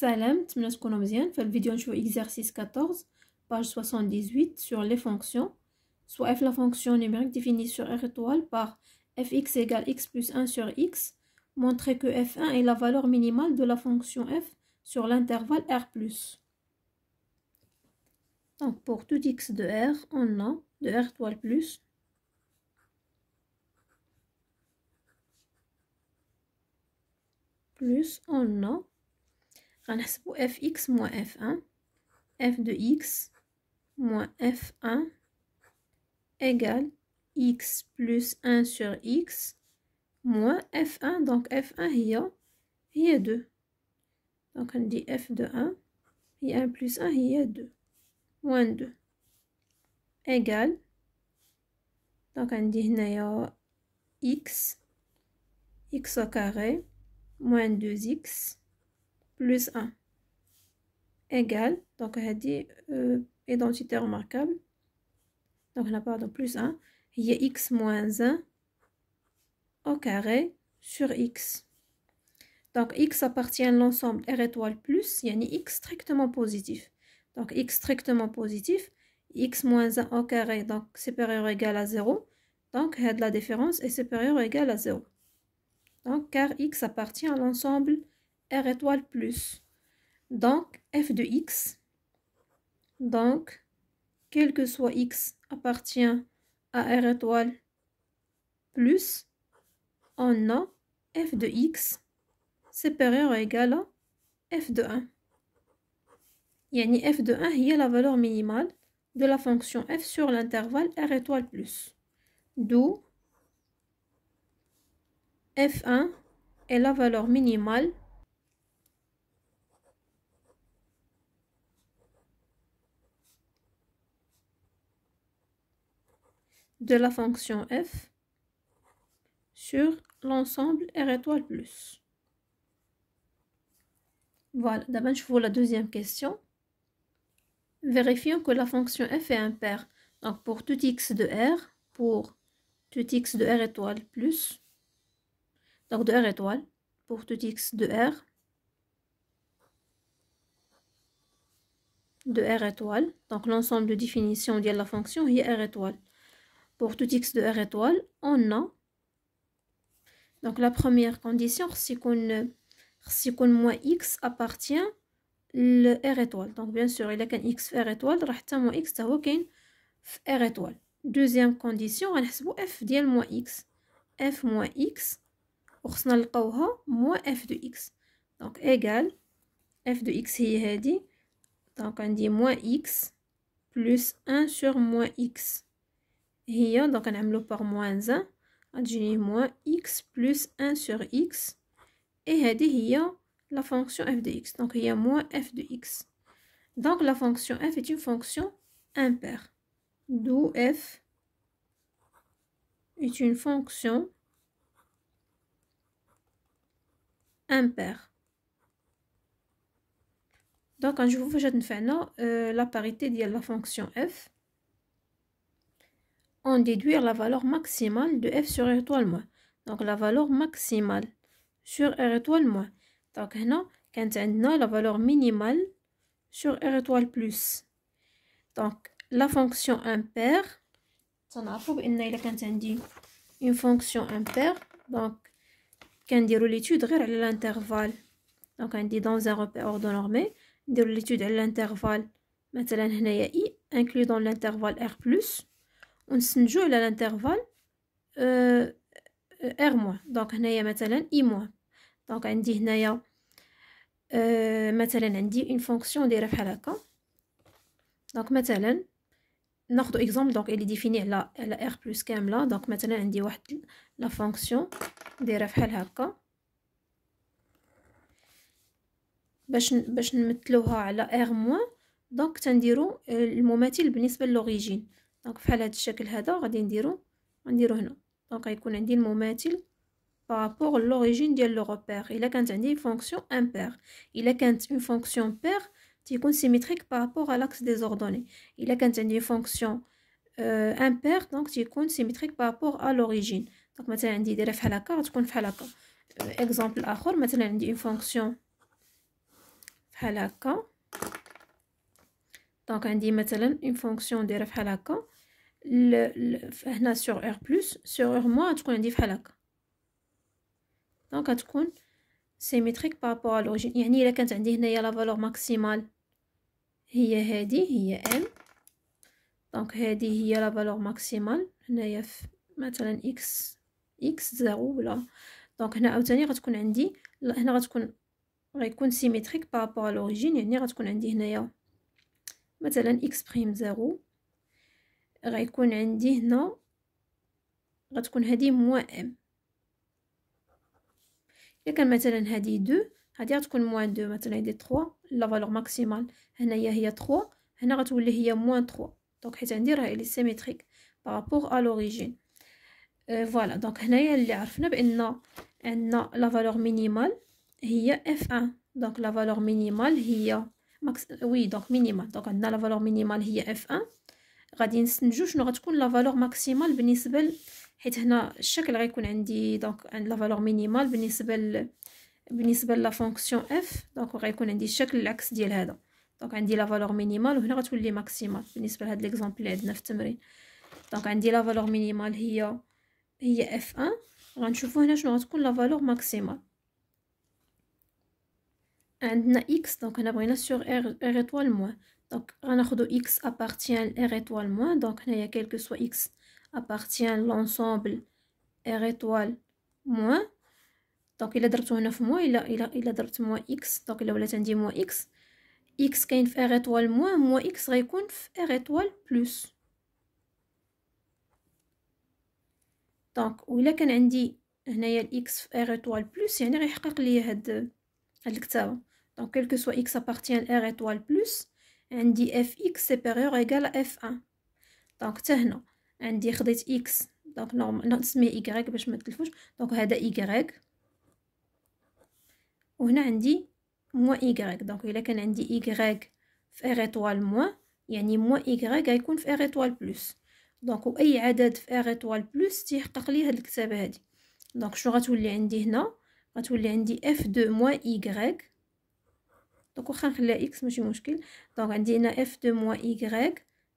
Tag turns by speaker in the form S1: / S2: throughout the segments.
S1: Salam, نتمنى تكونوا مزيان vidéo vidéo sur l'exercice 14 page 78 sur les fonctions soit f la fonction numérique définie sur r étoile par fx égale x plus 1 sur x montrer que f1 est la valeur minimale de la fonction f sur l'intervalle r+. Donc pour tout x de r, on a de r étoile plus plus on a Fx pour fx moins f de f moins x moins égale x plus 1 sur x moins f1. Donc f1 y a 2. Donc on dit f de 1 et 1 plus 1 هي 2 moins 2 égale donc on dit x x au carré moins 2x plus 1 égale donc dit euh, identité remarquable donc on a de plus 1 il y a x moins 1 au carré sur x donc x appartient à l'ensemble r étoile plus ni x strictement positif donc x strictement positif x moins 1 au carré donc supérieur ou égal à 0 donc la différence est supérieur ou égal à 0 donc car x appartient à l'ensemble R étoile plus. Donc, f de x. Donc, quel que soit x appartient à R étoile plus, on a f de x supérieur ou égal à f de 1. ni f de 1 est la valeur minimale de la fonction f sur l'intervalle R étoile plus. D'où f1 est la valeur minimale de la fonction f sur l'ensemble R étoile plus. Voilà, d'abord je vous la deuxième question. Vérifions que la fonction f est impaire. Donc pour tout x de R, pour tout x de R étoile plus, donc de R étoile, pour tout x de R, de R étoile, donc l'ensemble de définition de la fonction est R étoile. Pour tout x de R étoile, on a donc la première condition, c'est qu'on moins x appartient le R étoile. Donc bien sûr, il y a qu'un x R étoile, un moins x ça va R étoile. Deuxième condition, on a f de moins x. f moins x le نلقاوها moins f de x. Donc égal f de x هي Donc on dit moins x plus 1 sur moins x. Donc, on a le par moins 1, on a moins x plus 1 sur x, et on a dit la fonction f de x, donc il y a moins f de x. Donc, la fonction f est une fonction impaire. D'où f est une fonction impaire. Donc, quand je vous fais une fin, euh, la parité de la fonction f on déduire la valeur maximale de f sur r étoile moins. Donc la valeur maximale sur r étoile moins. Donc هنا on عندنا la valeur minimale sur r étoile plus. Donc la fonction impaire Ça بان الا une fonction impaire donc on l'étude غير l'intervalle. Donc dit dans un repère ordonormé l'étude à l'intervalle مثلا a i inclus dans l'intervalle r plus ونسنجو على لانترفال ار آه، آه، موان دونك هنايا مثلا اي موان دونك عندي هنايا آه، مثلا عندي اون فونكسيون دايره بحال هكا دونك مثلا ناخذ اكزومبل دونك اللي ديفيني على على ار بلس كامله دونك مثلا عندي واحد لا فونكسيون دايره بحال هكا باش باش نمثلوها على ار موان دونك تنديرو المماثل بالنسبه للوريجين دونك بحال هذا الشكل هذا غادي نديرو غنديرو هنا دونك غيكون عندي المماثل بارابور لوريجين ديال لو روبير الا كانت عندي فونكسيون امبير الا كانت اون فونكسيون بير تيكون سيميتريك بارابور على لاكس دي زوردوني الا كانت عندي فونكسيون امبير euh, دونك تيكون سيميتريك بارابور ا لوريجين دونك مثلا عندي دايره فحال هكا غتكون فحال هكا اكزامبل euh, اخر مثلا عندي اون فونكسيون بحال هكا دونك عندي مثلا اون فونكسيون دايره بحال هكا هنا سور اوغ بلس سور اوغ موان غتكون عندي بحال هكا دونك غتكون سيميتريك بارابور ا يعني الا كانت عندي هنايا لا فالور ماكسيمال هي هادي هي ام دونك هادي هي لا فالور ماكسيمال هنايا في مثلا اكس اكس زيرو ولا دونك هنا عاوتاني غتكون عندي هنا غتكون غيكون سيميتريك بارابور ا يعني غتكون عندي هنايا مثلا اكس بريم زيرو غيكون عندي هنا غتكون هذه موان ام الا كان مثلا هذه دو هذه غتكون موان دو مثلا هذه تخوا لا فالور ماكسيمال هنايا هي تخوا هنا غتولي هي موان تخوا دونك حيت عندي راه لي سيميتريك بارابور ا لوريجين فوالا دونك هنايا اللي عرفنا بان عندنا لا فالور مينيمال هي اف ان دونك لا فالور مينيمال هي ماكس وي دونك مينيمال دونك عندنا لا فالور مينيمال هي اف ان غادي نسنجو شنو غتكون لا فالور ماكسيمال بالنسبه ل... حيت هنا الشكل غيكون عندي دونك عند لا فالور مينيمال بالنسبه ل... بالنسبه لا فونكسيون اف دونك غيكون عندي الشكل العكس ديال هذا دونك عندي لا فالور مينيمال وهنا غتولي ماكسيمال بالنسبه لهاد ليكزامبل اللي عندنا في التمرين دونك عندي لا فالور مينيمال هي هي اف 1 غنشوفو هنا شنو غتكون لا فالور ماكسيمال عندنا اكس دونك هنا بغينا سور ار ار ايطوال موان دونك غناخدو اكس ابارتيان r ايطوال موان دونك هنايا كيلكو سوا اكس ابارتيان لونسومبل l'ensemble ايطوال موان دونك الا درتو هنا في موان الا الا الا درت موان اكس دونك الا ولات عندي موان اكس اكس كاين في r ايطوال موان موان اكس غيكون في r ايطوال plus دونك وإلا كان عندي هنايا الاكس في ار ايطوال بلس يعني غيحقق لي هاد هاد الكتابه دونك كيلكو سوا اكس ابارتيان ار ايطوال بلس عندي اف اكس سيبيريور ايكال اف ان دونك حتى هنا عندي خديت اكس دونك نورمال نسميه ايكغيك باش ما تلفوش دونك هذا ايكغيك وهنا عندي موان ايكغيك دونك الا كان عندي ايكغيك في ار ايطوال موان يعني موان ايكغيك غيكون في ار ايطوال بلس دونك واي عدد في ار ايطوال بلس تيحقق لي هاد الكتابه هادي دونك شنو غتولي عندي هنا غتولي عندي اف دو موان ايكغيك Donc, on change les x, Donc, on dit que f de moins y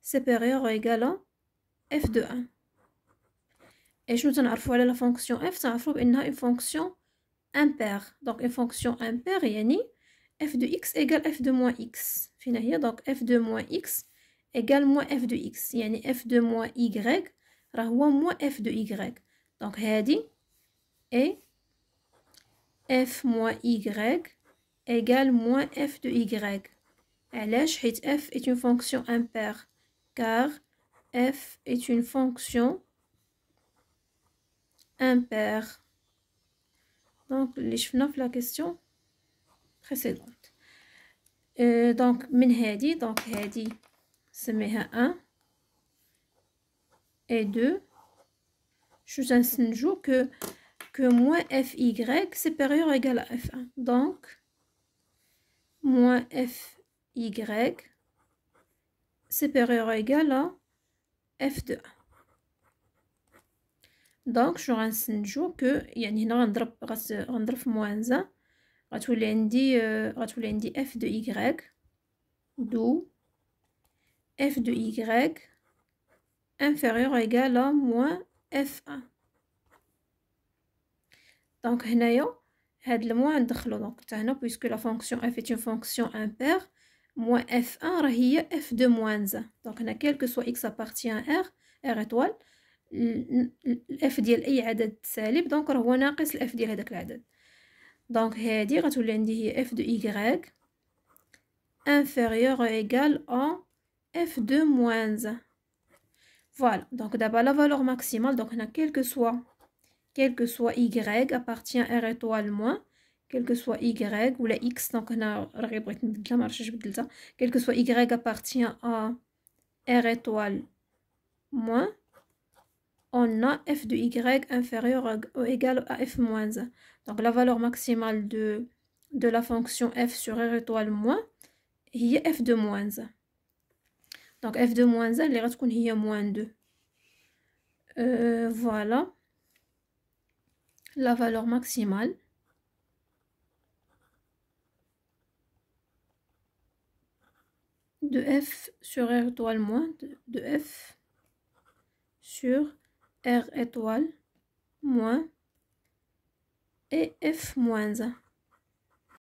S1: supérieur ou égal à f de 1. Et je nous en a la fonction f, ça nous a une fonction impaire. Donc, une fonction impaire, il y a f de x égale f de moins x. Hein? donc f de moins x égale moins f de x. Il y a f de moins y, moins f de y. Donc, il dit, et f moins y égale moins f de y. علاش حيت f est une fonction impaire car f est une fonction impaire donc les شفنا la question précédente euh, donc من هادي donc هادي سميها 1 et 2 je vous que que moins fy supérieur égal à f1 donc moins y supérieur ou égal à f de 1. Donc, je vais toujours que il y a un moins 1. Je vais f de y. D'où f de y inférieur ou égal à moins f1. Donc, nous donc, puisque la fonction f est une fonction impair, moins f1, f 2 moins 1. Donc, quel que soit x appartient à r, r étoile, f de l'I est un Donc, on a f de y. Donc, un f de y inférieur ou égal à f 2 moins Voilà. Donc, d'abord, la valeur maximale, donc, quel que soit quel que soit y appartient à r étoile moins quel que soit y ou la x donc on a بغيت je ما dire ça, quel que soit y appartient à r étoile moins on a f de y inférieur ou égal à f moins donc la valeur maximale de de la fonction f sur r étoile moins est f de moins donc f de moins qu'on y a moins 2 euh, voilà la valeur maximale. de f sur r étoile moins de f sur r étoile moins et f moins 1.